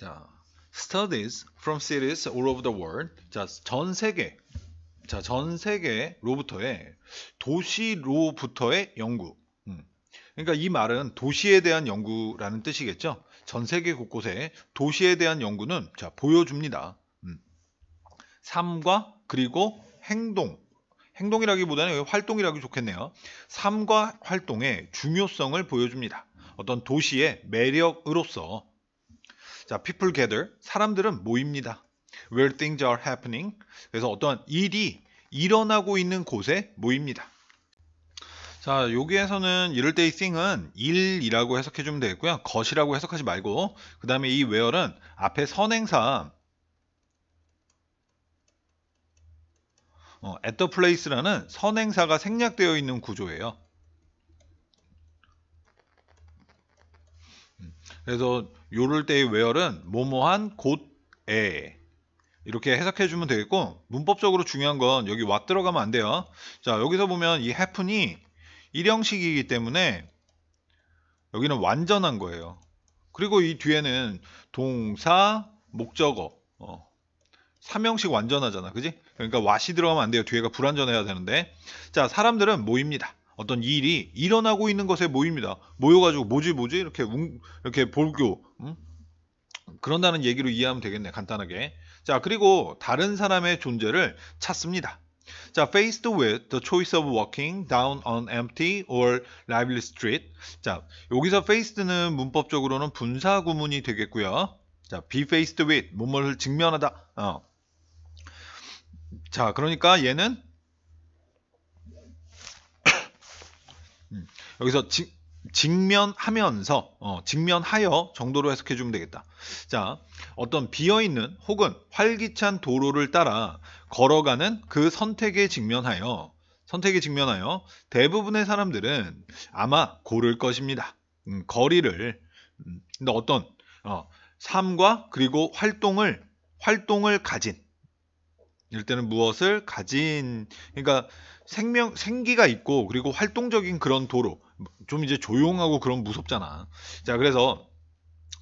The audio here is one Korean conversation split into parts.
자, studies from cities all over the world. 자, 전 세계. 자, 전 세계로부터의 도시로부터의 연구. 음. 그러니까 이 말은 도시에 대한 연구라는 뜻이겠죠. 전 세계 곳곳에 도시에 대한 연구는 자, 보여줍니다. 음. 삶과 그리고 행동. 행동이라기보다는 활동이라기 좋겠네요. 삶과 활동의 중요성을 보여줍니다. 어떤 도시의 매력으로서 자, people gather. 사람들은 모입니다. Where things are happening. 그래서 어떠한 일이 일어나고 있는 곳에 모입니다. 자, 여기에서는 이럴 때의 thing은 일이라고 해석해 주면 되겠고요. 것이라고 해석하지 말고 그 다음에 이 w h e r e 은 앞에 선행사 어, at the place라는 선행사가 생략되어 있는 구조예요. 그래서 요럴 때의 외어는 모모한 곳에 이렇게 해석해 주면 되겠고 문법적으로 중요한 건 여기 왓 들어가면 안 돼요. 자 여기서 보면 이 happen이 일형식이기 때문에 여기는 완전한 거예요. 그리고 이 뒤에는 동사, 목적어 어. 3형식 완전하잖아 그지? 그러니까 왓이 들어가면 안 돼요. 뒤에가 불완전해야 되는데 자 사람들은 모입니다. 어떤 일이 일어나고 있는 것에 모입니다. 모여가지고 뭐지 뭐지 이렇게 웅, 이렇게 볼교 음? 그런다는 얘기로 이해하면 되겠네 간단하게. 자 그리고 다른 사람의 존재를 찾습니다. 자, faced with the choice of walking down an empty or lively street. 자, 여기서 faced는 문법적으로는 분사 구문이 되겠고요. 자, be faced with, 뭐뭐를 직면하다. 어. 자, 그러니까 얘는 음. 여기서 지, 직면하면서 어, 직면하여 정도로 해석해 주면 되겠다. 자, 어떤 비어 있는 혹은 활기찬 도로를 따라 걸어가는 그 선택에 직면하여 선택에 직면하여 대부분의 사람들은 아마 고를 것입니다. 음, 거리를 음, 근데 어떤 어, 삶과 그리고 활동을 활동을 가진 일단은 무엇을 가진 그러니까 생명 생기가 있고 그리고 활동적인 그런 도로 좀 이제 조용하고 그런 무섭잖아. 자 그래서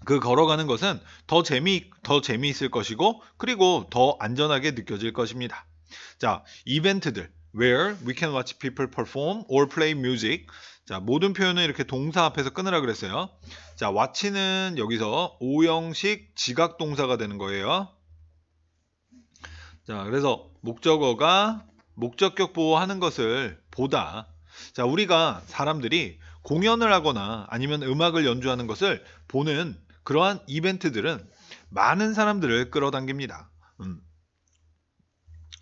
그 걸어가는 것은 더 재미 더 재미있을 것이고 그리고 더 안전하게 느껴질 것입니다. 자 이벤트들 where we can watch people perform or play music. 자, 모든 표현은 이렇게 동사 앞에서 끊으라 그랬어요. 자, watch는 여기서 5형식 지각 동사가 되는 거예요. 자, 그래서 목적어가 목적격 보호하는 것을 보다. 자, 우리가 사람들이 공연을 하거나 아니면 음악을 연주하는 것을 보는 그러한 이벤트들은 많은 사람들을 끌어당깁니다. 음.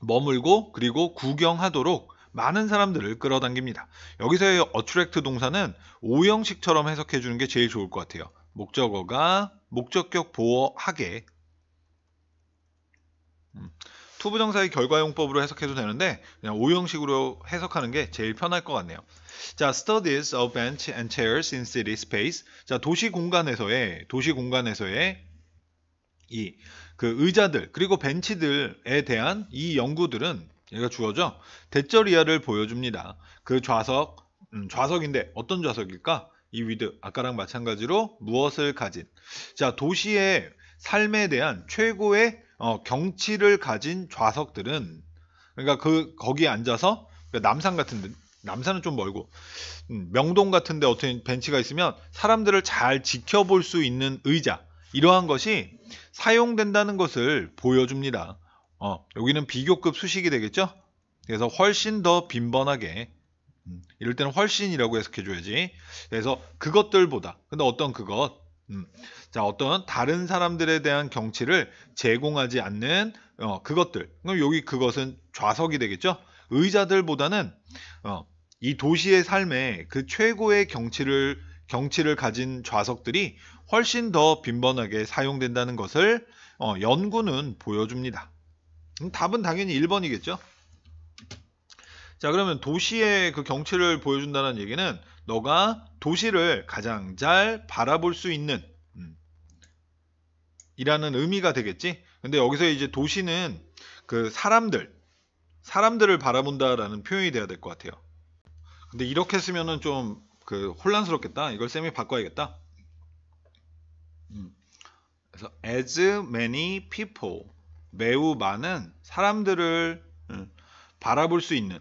머물고 그리고 구경하도록 많은 사람들을 끌어당깁니다. 여기서의 attract 동사는 오형식처럼 해석해 주는 게 제일 좋을 것 같아요. 목적어가 목적격 보호하게 음. 투부정사의 결과용법으로 해석해도 되는데 그냥 오형식으로 해석하는 게 제일 편할 것 같네요. 자, studies of bench and chairs in city space. 자, 도시 공간에서의 도시 공간에서의 이 그 의자들 그리고 벤치들에 대한 이 연구들은 얘가 주어져 대절이하를 보여줍니다. 그 좌석 음, 좌석인데 어떤 좌석일까? 이 위드 아까랑 마찬가지로 무엇을 가진 자 도시의 삶에 대한 최고의 어, 경치를 가진 좌석들은 그러니까 그 거기에 앉아서 그러니까 남산 같은데 남산은 좀 멀고 음, 명동 같은데 어떤 벤치가 있으면 사람들을 잘 지켜볼 수 있는 의자 이러한 것이 사용된다는 것을 보여줍니다. 어, 여기는 비교급 수식이 되겠죠? 그래서 훨씬 더 빈번하게 음, 이럴 때는 훨씬이라고 해석해줘야지. 그래서 그것들보다 근데 어떤 그것 음. 자, 어떤 다른 사람들에 대한 경치를 제공하지 않는 어, 그것들. 그럼 여기 그것은 좌석이 되겠죠? 의자들보다는 어, 이 도시의 삶에 그 최고의 경치를 경치를 가진 좌석들이 훨씬 더 빈번하게 사용된다는 것을 어, 연구는 보여줍니다. 음, 답은 당연히 1번이겠죠? 자 그러면 도시의 그 경치를 보여준다는 얘기는 너가 도시를 가장 잘 바라볼 수 있는 음, 이라는 의미가 되겠지 근데 여기서 이제 도시는 그 사람들 사람들을 바라본다라는 표현이 돼야 될 것 같아요 근데 이렇게 쓰면은 좀 그 혼란스럽겠다 이걸 쌤이 바꿔야겠다 음, 그래서 as many people 매우 많은 사람들을 음, 바라볼 수 있는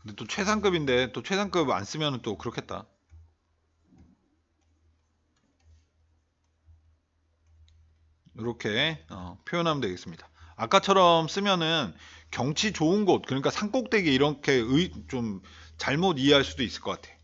근데 또 최상급인데 또 최상급 안 쓰면 또 그렇겠다. 이렇게 어, 표현하면 되겠습니다. 아까처럼 쓰면은 경치 좋은 곳, 그러니까 산꼭대기 이렇게 의, 좀 잘못 이해할 수도 있을 것 같아.